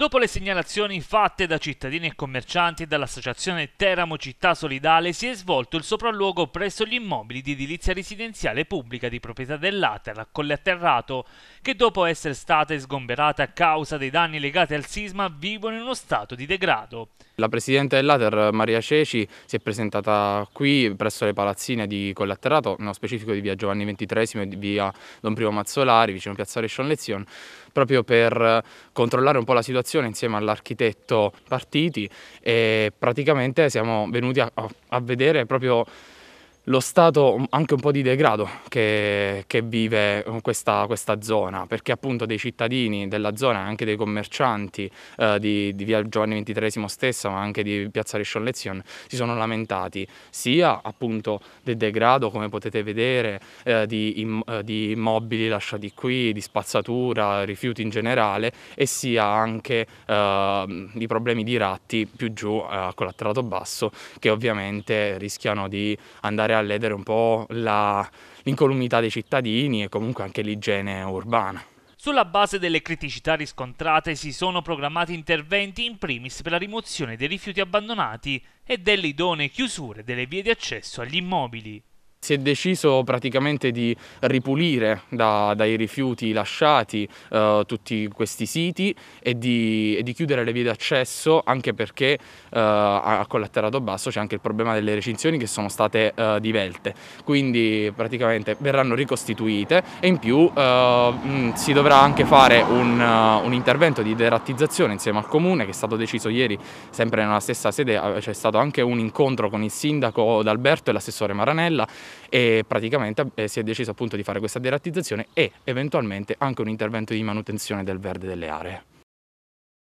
Dopo le segnalazioni fatte da cittadini e commercianti e dall'associazione Teramo Città Solidale si è svolto il sopralluogo presso gli immobili di edilizia residenziale pubblica di proprietà dell'Atera, Colle Atterrato, che dopo essere state sgomberate a causa dei danni legati al sisma vivono in uno stato di degrado. La Presidente dell'Ater, Maria Ceci, si è presentata qui presso le palazzine di Collatterato, nello specifico di via Giovanni XXIII e di via Don Primo Mazzolari, vicino a Piazza Rescion Lezion, proprio per controllare un po' la situazione insieme all'architetto Partiti e praticamente siamo venuti a, a vedere proprio lo stato anche un po' di degrado che, che vive questa, questa, zona, perché appunto dei cittadini della zona, anche dei commercianti eh, di, di, via Giovanni XXIII stessa, ma anche di piazza Rescion si sono lamentati sia appunto del degrado, come potete vedere, eh, di, im, eh, di, immobili lasciati qui, di spazzatura, rifiuti in generale, e sia anche di ehm, problemi di ratti più giù a eh, collateralato basso, che ovviamente rischiano di andare a a ledere un po' la, l'incolumità dei cittadini e comunque anche l'igiene urbana. Sulla base delle criticità riscontrate si sono programmati interventi in primis per la rimozione dei rifiuti abbandonati e delle idonee chiusure delle vie di accesso agli immobili. Si è deciso praticamente di ripulire da, dai rifiuti lasciati eh, tutti questi siti e di, e di, chiudere le vie d'accesso anche perché eh, a, collaterato basso c'è anche il problema delle recinzioni che sono state eh, divelte, quindi praticamente verranno ricostituite e in più mh, eh, mm, si dovrà anche fare un, uh, un intervento di derattizzazione insieme al comune che è stato deciso ieri sempre nella stessa sede, eh, c'è stato anche un incontro con il sindaco D'Alberto e l'assessore Maranella e praticamente eh, si è deciso appunto di fare questa derattizzazione e eventualmente anche un intervento di manutenzione del verde delle aree.